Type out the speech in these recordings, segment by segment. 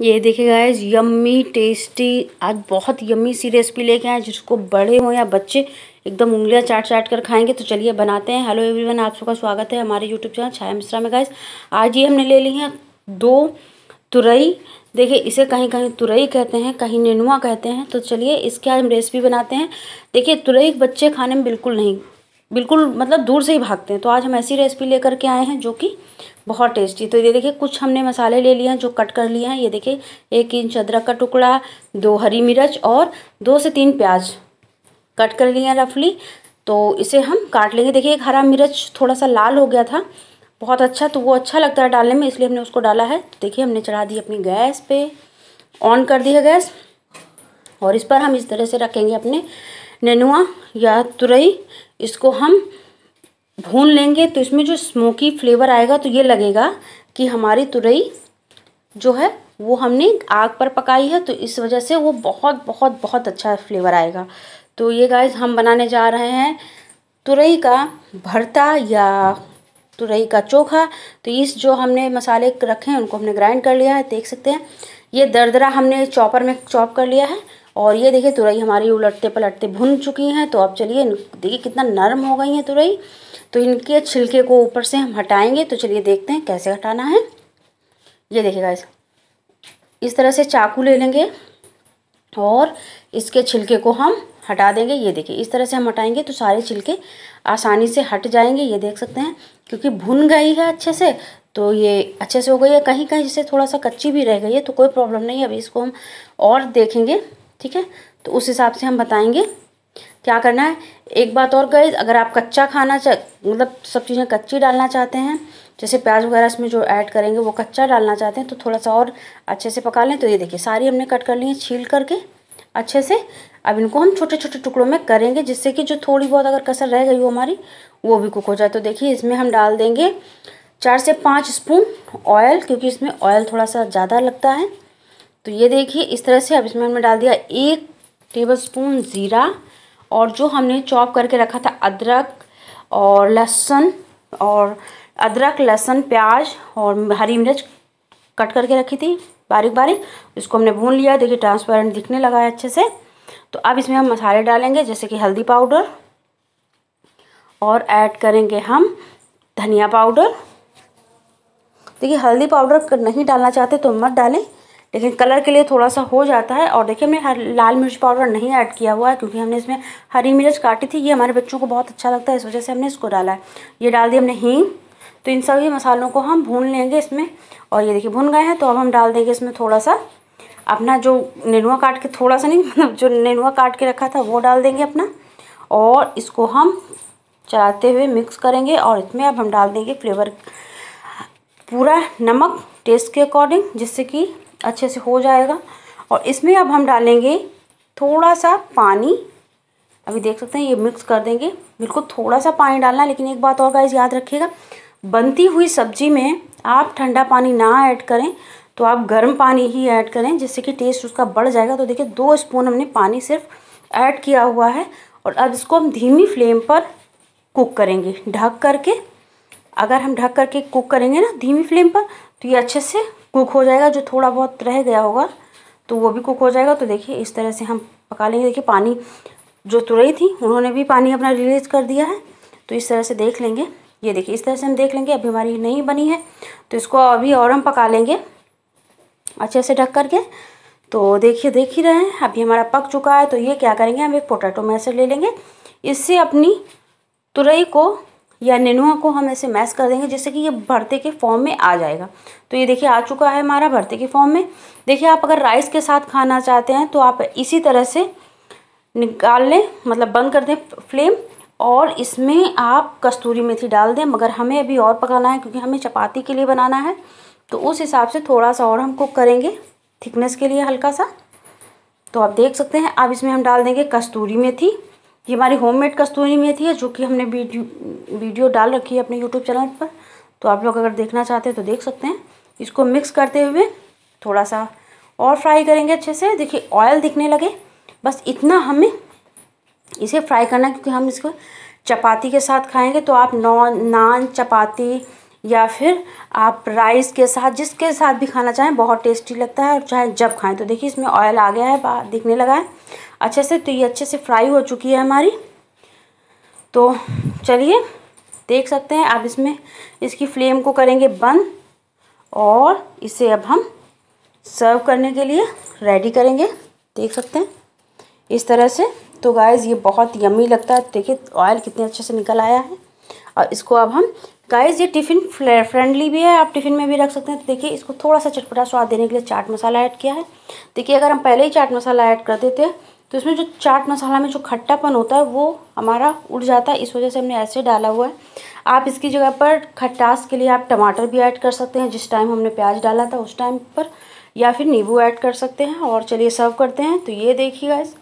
ये देखिए guys yummy tasty आज बहुत यम्मी सी रेसिपी लेके आए जिसको बड़े हों या बच्चे एकदम उंगलियां चाट चाट कर खाएंगे तो चलिए बनाते हैं हेलो एवरीवन आप सबका स्वागत है हमारे यूट्यूब चैनल छाया मिश्रा में गायज आज ये हमने ले ली है दो तुरई देखिए इसे कहीं कहीं तुरई कहते हैं कहीं नेनुआ कहते हैं तो चलिए इसके आज हम रेसिपी बनाते हैं देखिए तुरई बच्चे खाने में बिल्कुल नहीं बिल्कुल मतलब दूर से ही भागते हैं तो आज हम ऐसी रेसिपी लेकर के आए हैं जो कि बहुत टेस्टी तो ये देखिए कुछ हमने मसाले ले लिए हैं जो कट कर लिए हैं ये देखिए एक इंच अदरक का टुकड़ा दो हरी मिर्च और दो से तीन प्याज कट कर लिए हैं रफली तो इसे हम काट लेंगे देखिए एक हरा मिर्च थोड़ा सा लाल हो गया था बहुत अच्छा तो वो अच्छा लगता है डालने में इसलिए हमने उसको डाला है तो देखिए हमने चढ़ा दी अपनी गैस पे ऑन कर दी है गैस और इस पर हम इस तरह से रखेंगे अपने ननुआ या तुरई इसको हम भून लेंगे तो इसमें जो स्मोकी फ्लेवर आएगा तो ये लगेगा कि हमारी तुरई जो है वो हमने आग पर पकाई है तो इस वजह से वो बहुत बहुत बहुत अच्छा फ्लेवर आएगा तो ये गाइस हम बनाने जा रहे हैं तुरई का भरता या तुरई का चोखा तो इस जो हमने मसाले रखे हैं उनको हमने ग्राइंड कर लिया है देख सकते हैं ये दरदरा हमने चॉपर में चॉप कर लिया है और ये देखिए तुरई हमारी उलटते पलटते भुन चुकी हैं तो अब चलिए देखिए कितना नरम हो गई हैं तुरई तो इनके छिलके को ऊपर से हम हटाएंगे तो चलिए देखते हैं कैसे हटाना है ये देखिएगा इस इस तरह से चाकू ले लेंगे और इसके छिलके को हम हटा देंगे ये देखिए इस तरह से हम हटाएंगे तो सारे छिलके आसानी से हट जाएंगे ये देख सकते हैं क्योंकि भुन गई है अच्छे से तो ये अच्छे से हो गई है कहीं कहीं जैसे थोड़ा सा कच्ची भी रह गई है तो कोई प्रॉब्लम नहीं है अभी इसको हम और देखेंगे ठीक है तो उस हिसाब से हम बताएंगे क्या करना है एक बात और गई अगर आप कच्चा खाना चाह मतलब सब चीज़ें कच्ची डालना चाहते हैं जैसे प्याज वगैरह इसमें जो ऐड करेंगे वो कच्चा डालना चाहते हैं तो थोड़ा सा और अच्छे से पका लें तो ये देखिए सारी हमने कट कर ली है छील करके अच्छे से अब इनको हम छोटे छोटे टुकड़ों में करेंगे जिससे कि जो थोड़ी बहुत अगर कसर रह गई हो हमारी वो भी कुक हो जाए तो देखिए इसमें हम डाल देंगे चार से पाँच स्पून ऑयल क्योंकि इसमें ऑयल थोड़ा सा ज़्यादा लगता है तो ये देखिए इस तरह से अब इसमें हमने डाल दिया एक टेबल स्पून ज़ीरा और जो हमने चॉप करके रखा था अदरक और लहसुन और अदरक लहसुन प्याज और हरी मिर्च कट करके रखी थी बारीक बारीक इसको हमने भून लिया देखिए ट्रांसपेरेंट दिखने लगा है अच्छे से तो अब इसमें हम मसाले डालेंगे जैसे कि हल्दी पाउडर और ऐड करेंगे हम धनिया पाउडर देखिए हल्दी पाउडर नहीं डालना चाहते तो मत डालें लेकिन कलर के लिए थोड़ा सा हो जाता है और देखिए हमने हर लाल मिर्च पाउडर नहीं ऐड किया हुआ है क्योंकि हमने इसमें हरी मिर्च काटी थी ये हमारे बच्चों को बहुत अच्छा लगता है इस वजह से हमने इसको डाला है ये डाल दी हमने हींग तो इन सभी मसालों को हम भून लेंगे इसमें और ये देखिए भून गए हैं तो अब हम डाल देंगे इसमें थोड़ा सा अपना जो नेनुआ काट के थोड़ा सा नहीं मतलब जो नेनुआ काट के रखा था वो डाल देंगे अपना और इसको हम चलाते हुए मिक्स करेंगे और इसमें अब हम डाल देंगे फ्लेवर पूरा नमक टेस्ट के अकॉर्डिंग जिससे कि अच्छे से हो जाएगा और इसमें अब हम डालेंगे थोड़ा सा पानी अभी देख सकते हैं ये मिक्स कर देंगे बिल्कुल थोड़ा सा पानी डालना है लेकिन एक बात और गाइज याद रखिएगा बनती हुई सब्जी में आप ठंडा पानी ना ऐड करें तो आप गर्म पानी ही ऐड करें जिससे कि टेस्ट उसका बढ़ जाएगा तो देखिए दो स्पून हमने पानी सिर्फ ऐड किया हुआ है और अब इसको हम धीमी फ्लेम पर कुक करेंगे ढक करके अगर हम ढक करके कुक करेंगे ना धीमी फ्लेम पर तो ये अच्छे से कुक हो जाएगा जो थोड़ा बहुत रह गया होगा तो वो भी कुक हो जाएगा तो देखिए इस तरह से हम पका लेंगे देखिए पानी जो तुरई थी उन्होंने भी पानी अपना रिलीज कर दिया है तो इस तरह से देख लेंगे ये देखिए इस तरह से हम देख लेंगे अभी हमारी नहीं बनी है तो इसको अभी और हम पका लेंगे अच्छे से ढक करके तो देखिए देख ही रहे हैं अभी हमारा पक चुका है तो ये क्या करेंगे हम एक पोटैटो मैसेज ले लेंगे इससे अपनी तुरई को या नेनुआ को हम ऐसे मैश कर देंगे जिससे कि ये भरते के फॉर्म में आ जाएगा तो ये देखिए आ चुका है हमारा भरते के फॉर्म में देखिए आप अगर राइस के साथ खाना चाहते हैं तो आप इसी तरह से निकाल लें मतलब बंद कर दें फ्लेम और इसमें आप कस्तूरी मेथी डाल दें मगर हमें अभी और पकाना है क्योंकि हमें चपाती के लिए बनाना है तो उस हिसाब से थोड़ा सा और हम कुक करेंगे थिकनेस के लिए हल्का सा तो आप देख सकते हैं अब इसमें हम डाल देंगे कस्तूरी मेथी ये हमारी होममेड कस्तूरी मेथी है जो कि हमने वीडियो वीडियो डाल रखी है अपने यूट्यूब चैनल पर तो आप लोग अगर देखना चाहते हैं तो देख सकते हैं इसको मिक्स करते हुए थोड़ा सा और फ्राई करेंगे अच्छे से देखिए ऑयल दिखने लगे बस इतना हमें इसे फ्राई करना क्योंकि हम इसको चपाती के साथ खाएंगे तो आप नॉन नान चपाती या फिर आप राइस के साथ जिसके साथ भी खाना चाहें बहुत टेस्टी लगता है और चाहे जब खाएं तो देखिए इसमें ऑयल आ गया है दिखने लगा है अच्छे से तो ये अच्छे से फ्राई हो चुकी है हमारी तो चलिए देख सकते हैं अब इसमें इसकी फ्लेम को करेंगे बंद और इसे अब हम सर्व करने के लिए रेडी करेंगे देख सकते हैं इस तरह से तो गाइज़ ये बहुत यमी लगता है देखिए ऑयल कितने अच्छे से निकल आया है और इसको अब हम गाइज़ ये टिफ़िन फ्रेंडली भी है आप टिफ़िन में भी रख सकते हैं तो देखिए इसको थोड़ा सा चटपटा स्वाद देने के लिए चाट मसाला ऐड किया है देखिए अगर हम पहले ही चाट मसाला ऐड कर देते तो इसमें जो चाट मसाला में जो खट्टापन होता है वो हमारा उड़ जाता है इस वजह से हमने ऐसे डाला हुआ है आप इसकी जगह पर खट्टास के लिए आप टमाटर भी ऐड कर सकते हैं जिस टाइम हमने प्याज डाला था उस टाइम पर या फिर नींबू ऐड कर सकते हैं और चलिए सर्व करते हैं तो ये देखिएगा इस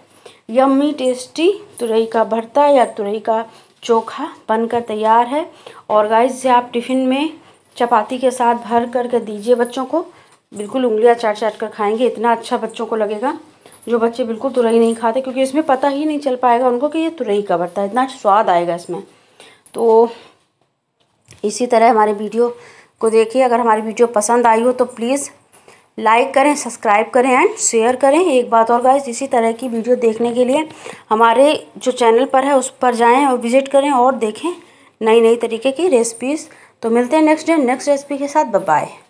यम्मी टेस्टी तुरई का भरता या तुरई का चोखा बनकर तैयार है और गाइस इसे आप टिफ़िन में चपाती के साथ भर करके दीजिए बच्चों को बिल्कुल उंगलियां चाट चाट कर खाएंगे इतना अच्छा बच्चों को लगेगा जो बच्चे बिल्कुल तुरई नहीं खाते क्योंकि इसमें पता ही नहीं चल पाएगा उनको कि ये तुरई का बढ़ता है इतना स्वाद आएगा इसमें तो इसी तरह हमारे वीडियो को देखिए अगर हमारी वीडियो पसंद आई हो तो प्लीज़ लाइक करें सब्सक्राइब करें एंड शेयर करें एक बात और गाइस इसी तरह की वीडियो देखने के लिए हमारे जो चैनल पर है उस पर जाएं और विज़िट करें और देखें नई नई तरीके की रेसिपीज़ तो मिलते हैं नेक्स्ट डे नेक्स्ट रेसिपी के साथ बाय